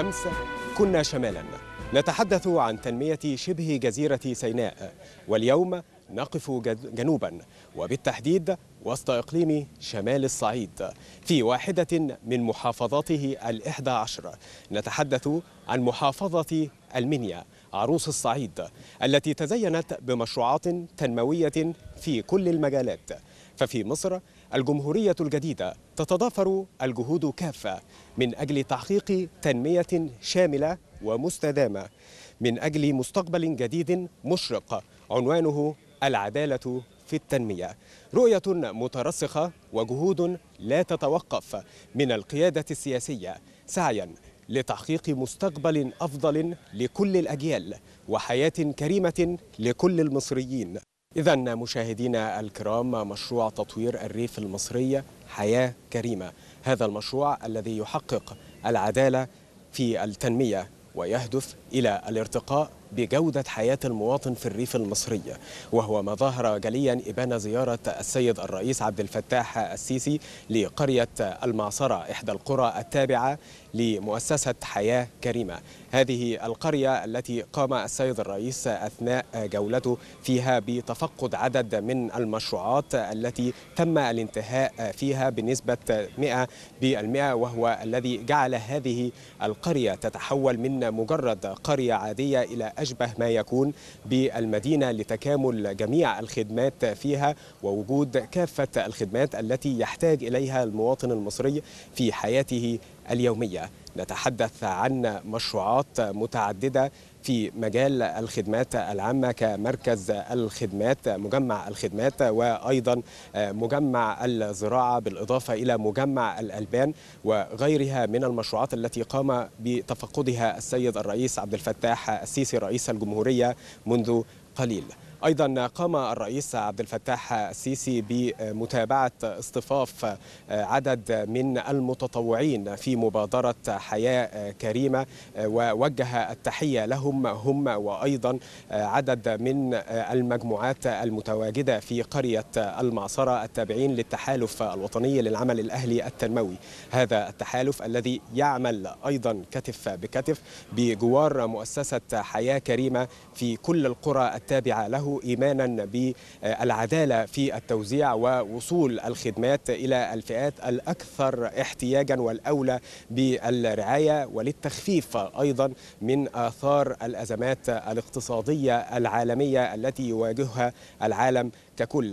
أمس كنا شمالا نتحدث عن تنمية شبه جزيرة سيناء واليوم نقف جنوبا وبالتحديد وسط إقليم شمال الصعيد في واحدة من محافظاته الإحدى عشر نتحدث عن محافظة المنيا عروس الصعيد التي تزينت بمشروعات تنموية في كل المجالات ففي مصر الجمهورية الجديدة تتضافر الجهود كافة من أجل تحقيق تنمية شاملة ومستدامة من أجل مستقبل جديد مشرق عنوانه العدالة في التنمية رؤية مترسخة وجهود لا تتوقف من القيادة السياسية سعياً لتحقيق مستقبل أفضل لكل الأجيال وحياة كريمة لكل المصريين إذا مشاهدينا الكرام مشروع تطوير الريف المصرية حياة كريمة هذا المشروع الذي يحقق العدالة في التنمية ويهدف إلى الارتقاء بجودة حياة المواطن في الريف المصرية وهو ما ظهر جليا إبان زيارة السيد الرئيس عبد الفتاح السيسي لقرية المعصرة إحدى القرى التابعة لمؤسسة حياة كريمة هذه القرية التي قام السيد الرئيس أثناء جولته فيها بتفقد عدد من المشروعات التي تم الانتهاء فيها بنسبة 100 بالمئة وهو الذي جعل هذه القرية تتحول من مجرد قرية عادية إلى أشبه ما يكون بالمدينة لتكامل جميع الخدمات فيها ووجود كافة الخدمات التي يحتاج إليها المواطن المصري في حياته اليومية نتحدث عن مشروعات متعددة في مجال الخدمات العامة كمركز الخدمات مجمع الخدمات وأيضا مجمع الزراعة بالإضافة إلى مجمع الألبان وغيرها من المشروعات التي قام بتفقدها السيد الرئيس عبد الفتاح السيسي رئيس الجمهورية منذ قليل أيضا قام الرئيس عبد الفتاح السيسي بمتابعة اصطفاف عدد من المتطوعين في مبادرة حياة كريمة ووجه التحية لهم هم وأيضا عدد من المجموعات المتواجدة في قرية المعصرة التابعين للتحالف الوطني للعمل الأهلي التنموي هذا التحالف الذي يعمل أيضا كتف بكتف بجوار مؤسسة حياة كريمة في كل القرى التابعة له إيمانا بالعدالة في التوزيع ووصول الخدمات إلى الفئات الأكثر احتياجا والأولى بالرعاية وللتخفيف أيضا من آثار الأزمات الاقتصادية العالمية التي يواجهها العالم ككل